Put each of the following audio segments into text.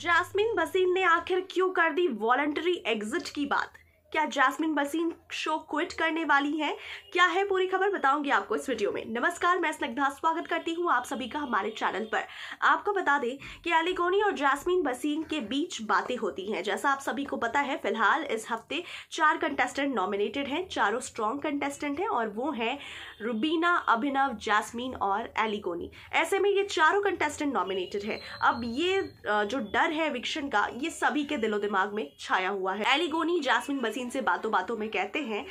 jasmine बसीन ने आखिर क्यों कर दी वॉलंटरी एग्जिट की बात क्या जैस्मिन बसीन शो क्विट करने वाली हैं क्या है पूरी खबर बताऊंगी आपको इस वीडियो में नमस्कार मैं स्नग्धा स्वागत करती हूं आप सभी का हमारे चैनल पर आपको बता दें कि एलिगोनी और जैस्मिन बसीन के बीच बातें होती हैं जैसा आप सभी को पता है फिलहाल इस हफ्ते चार कंटेस्टेंट नॉमिनेटेड हैं चारों स्ट्रॉन्ग कंटेस्टेंट हैं और वो हैं रुबीना अभिनव जैस्मिन और एलिगोनी ऐसे में ये चारों कंटेस्टेंट नॉमिनेटेड है अब ये जो डर है विक्षण का ये सभी के दिलो दिमाग में छाया हुआ है एलिगोनी जैसमिन बसीन हसीन से बातों बातों में कहते हैं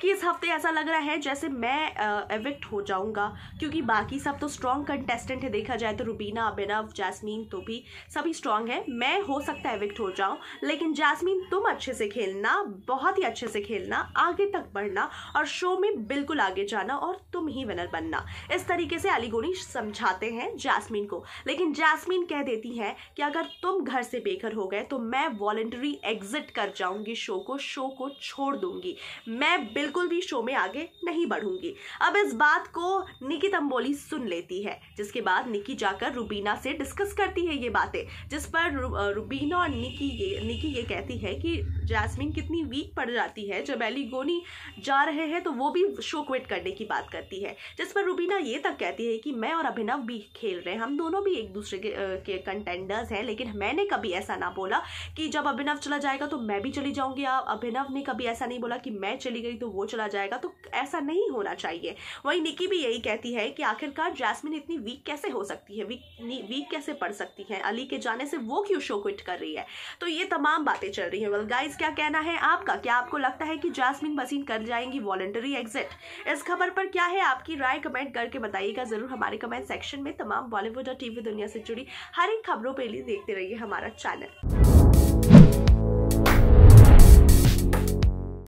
कि इस हफ्ते ऐसा लग रहा है जैसे मैं एविक्ट हो जाऊंगा क्योंकि बाकी सब तो स्ट्रॉन्ग कंटेस्टेंट है देखा जाए तो रुबीना अभिनव जैस्मीन तो भी सभी स्ट्रांग है मैं हो सकता है एविक्ट हो जाऊँ लेकिन जैसमीन तुम अच्छे से खेलना बहुत ही अच्छे से खेलना आगे तक बढ़ना और शो में बिल्कुल आगे जाना और तुम ही विनर बनना इस तरीके से अलीगोनी समझाते हैं जैसमीन को लेकिन जैसमीन कह देती है कि अगर तुम घर से बेघर हो गए तो मैं वॉलेंटरी एग्जिट कर जाऊंगी शो को शो को छोड़ दूंगी मैं बिल्कुल भी शो में आगे नहीं बढ़ूंगी अब इस बात को निकी तंबोली सुन लेती है जिसके बाद निकी जाकर रूबीना से डिस्कस करती है ये बातें जिस पर रुबीना रूबीना और निकी ये निकी ये कहती है कि जैसमिन कितनी वीक पड़ जाती है जब एली गोनी जा रहे हैं तो वो भी शो क्विट करने की बात करती है जिस पर रूबीना ये तक कहती है कि मैं और अभिनव भी खेल रहे हैं हम दोनों भी एक दूसरे के, के कंटेंडर्स हैं लेकिन मैंने कभी ऐसा ना बोला कि जब अभिनव चला जाएगा तो मैं भी चली जाऊंगी अभिनव लव ने कभी ऐसा नहीं बोला कि मैं चली गई तो वो चला जाएगा तो ऐसा नहीं होना चाहिए वही निकी भी यही कहती है कि आखिरकार जैस्मिन इतनी वीक कैसे हो सकती है वीक वीक कैसे पड़ सकती है अली के जाने से वो क्यों शो क्विट कर रही है तो ये तमाम बातें चल रही हैं वेल गाइज क्या कहना है आपका क्या आपको लगता है कि जैसमिन बसीन कर जाएंगी वॉलेंटरी एग्जिट इस खबर पर क्या है आपकी राय कमेंट करके बताइएगा ज़रूर हमारे कमेंट सेक्शन में तमाम बॉलीवुड और टीवी दुनिया से जुड़ी हर एक खबरों पर लिए देखते रहिए हमारा चैनल